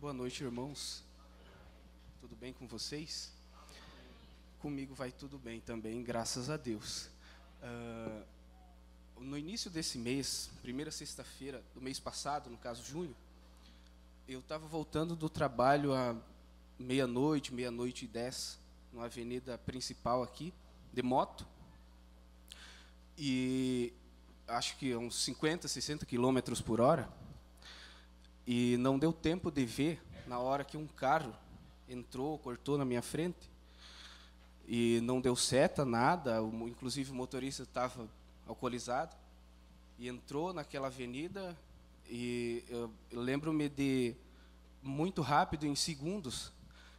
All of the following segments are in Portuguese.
Boa noite, irmãos. Tudo bem com vocês? Comigo vai tudo bem também, graças a Deus. Uh, no início desse mês, primeira sexta-feira do mês passado, no caso junho, eu estava voltando do trabalho à meia-noite, meia-noite e dez, numa avenida principal aqui, de moto. E acho que uns 50, 60 quilômetros por hora e não deu tempo de ver na hora que um carro entrou, cortou na minha frente. E não deu seta, nada. O, inclusive o motorista estava alcoolizado. E entrou naquela avenida. E eu, eu lembro-me de, muito rápido, em segundos,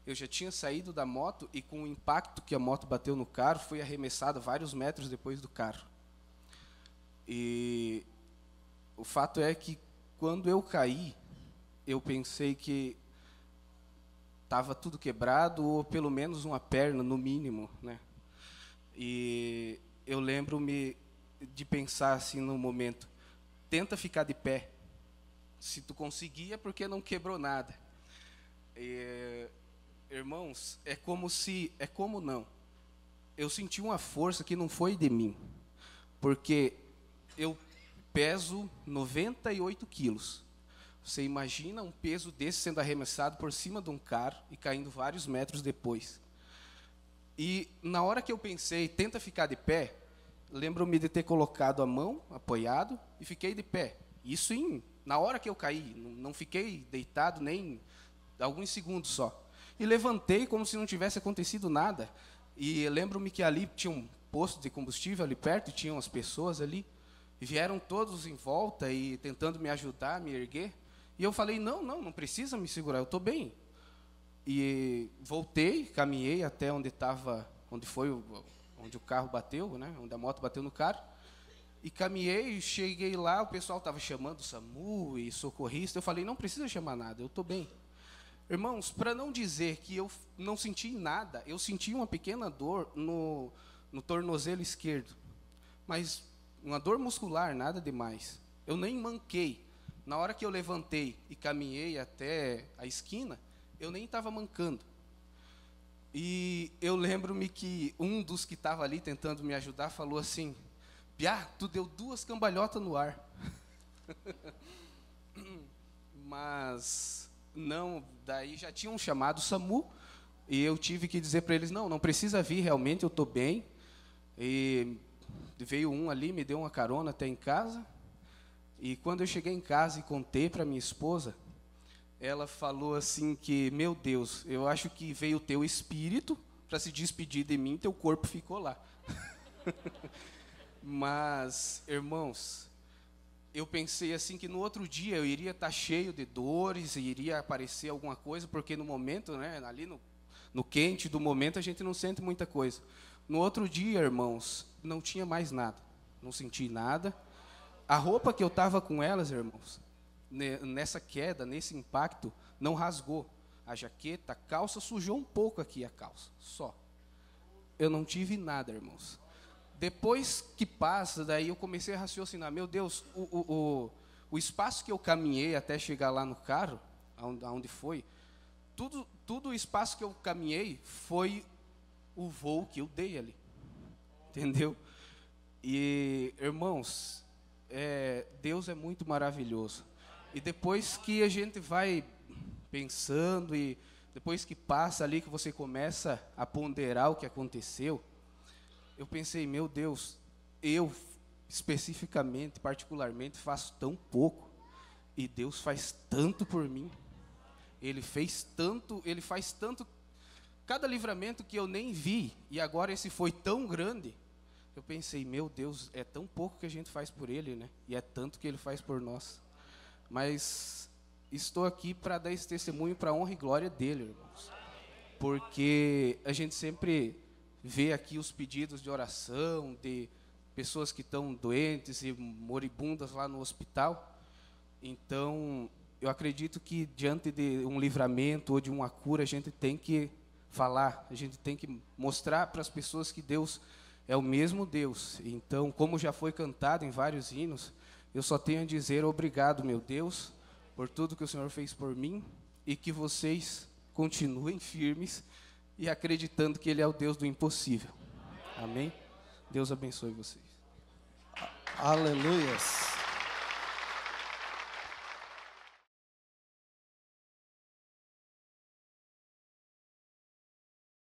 eu já tinha saído da moto e com o impacto que a moto bateu no carro, fui arremessado vários metros depois do carro. E o fato é que quando eu caí, eu pensei que estava tudo quebrado, ou pelo menos uma perna, no mínimo. Né? E eu lembro-me de pensar assim no momento: tenta ficar de pé. Se tu conseguia, é porque não quebrou nada. E, irmãos, é como se, é como não. Eu senti uma força que não foi de mim, porque eu peso 98 quilos. Você imagina um peso desse sendo arremessado por cima de um carro e caindo vários metros depois. E na hora que eu pensei, tenta ficar de pé, lembro-me de ter colocado a mão, apoiado, e fiquei de pé. Isso em, na hora que eu caí, não fiquei deitado nem alguns segundos só. E levantei como se não tivesse acontecido nada. E lembro-me que ali tinha um posto de combustível ali perto, e tinham as pessoas ali. E vieram todos em volta e tentando me ajudar, me erguer. E eu falei: não, não, não precisa me segurar, eu estou bem. E voltei, caminhei até onde estava, onde foi, o, onde o carro bateu, né? Onde a moto bateu no carro. E caminhei, cheguei lá, o pessoal estava chamando o SAMU e socorrista. Eu falei: não precisa chamar nada, eu estou bem. Irmãos, para não dizer que eu não senti nada, eu senti uma pequena dor no, no tornozelo esquerdo, mas uma dor muscular, nada demais. Eu nem manquei, na hora que eu levantei e caminhei até a esquina, eu nem estava mancando. E eu lembro-me que um dos que estava ali tentando me ajudar falou assim: Piá, tu deu duas cambalhotas no ar. Mas não, daí já tinham chamado o SAMU e eu tive que dizer para eles: não, não precisa vir realmente, eu estou bem. E veio um ali, me deu uma carona até em casa e quando eu cheguei em casa e contei para minha esposa, ela falou assim que, meu Deus, eu acho que veio o teu espírito para se despedir de mim, teu corpo ficou lá. Mas, irmãos, eu pensei assim que no outro dia eu iria estar tá cheio de dores e iria aparecer alguma coisa, porque no momento, né, ali no, no quente do momento, a gente não sente muita coisa. No outro dia, irmãos, não tinha mais nada. Não senti nada a roupa que eu estava com elas, irmãos, nessa queda, nesse impacto, não rasgou. A jaqueta, a calça, sujou um pouco aqui a calça, só. Eu não tive nada, irmãos. Depois que passa, daí eu comecei a raciocinar: meu Deus, o, o, o, o espaço que eu caminhei até chegar lá no carro, aonde foi, tudo, tudo o espaço que eu caminhei foi o voo que eu dei ali. Entendeu? E, irmãos, é, Deus é muito maravilhoso. E depois que a gente vai pensando e depois que passa ali, que você começa a ponderar o que aconteceu, eu pensei, meu Deus, eu especificamente, particularmente, faço tão pouco e Deus faz tanto por mim. Ele fez tanto, ele faz tanto cada livramento que eu nem vi e agora esse foi tão grande eu pensei, meu Deus, é tão pouco que a gente faz por ele, né? E é tanto que ele faz por nós. Mas estou aqui para dar esse testemunho para honra e glória dele, irmãos. Porque a gente sempre vê aqui os pedidos de oração de pessoas que estão doentes e moribundas lá no hospital. Então, eu acredito que diante de um livramento ou de uma cura, a gente tem que falar, a gente tem que mostrar para as pessoas que Deus é o mesmo Deus. Então, como já foi cantado em vários hinos, eu só tenho a dizer obrigado, meu Deus, por tudo que o Senhor fez por mim e que vocês continuem firmes e acreditando que Ele é o Deus do impossível. Amém? Deus abençoe vocês. Aleluias.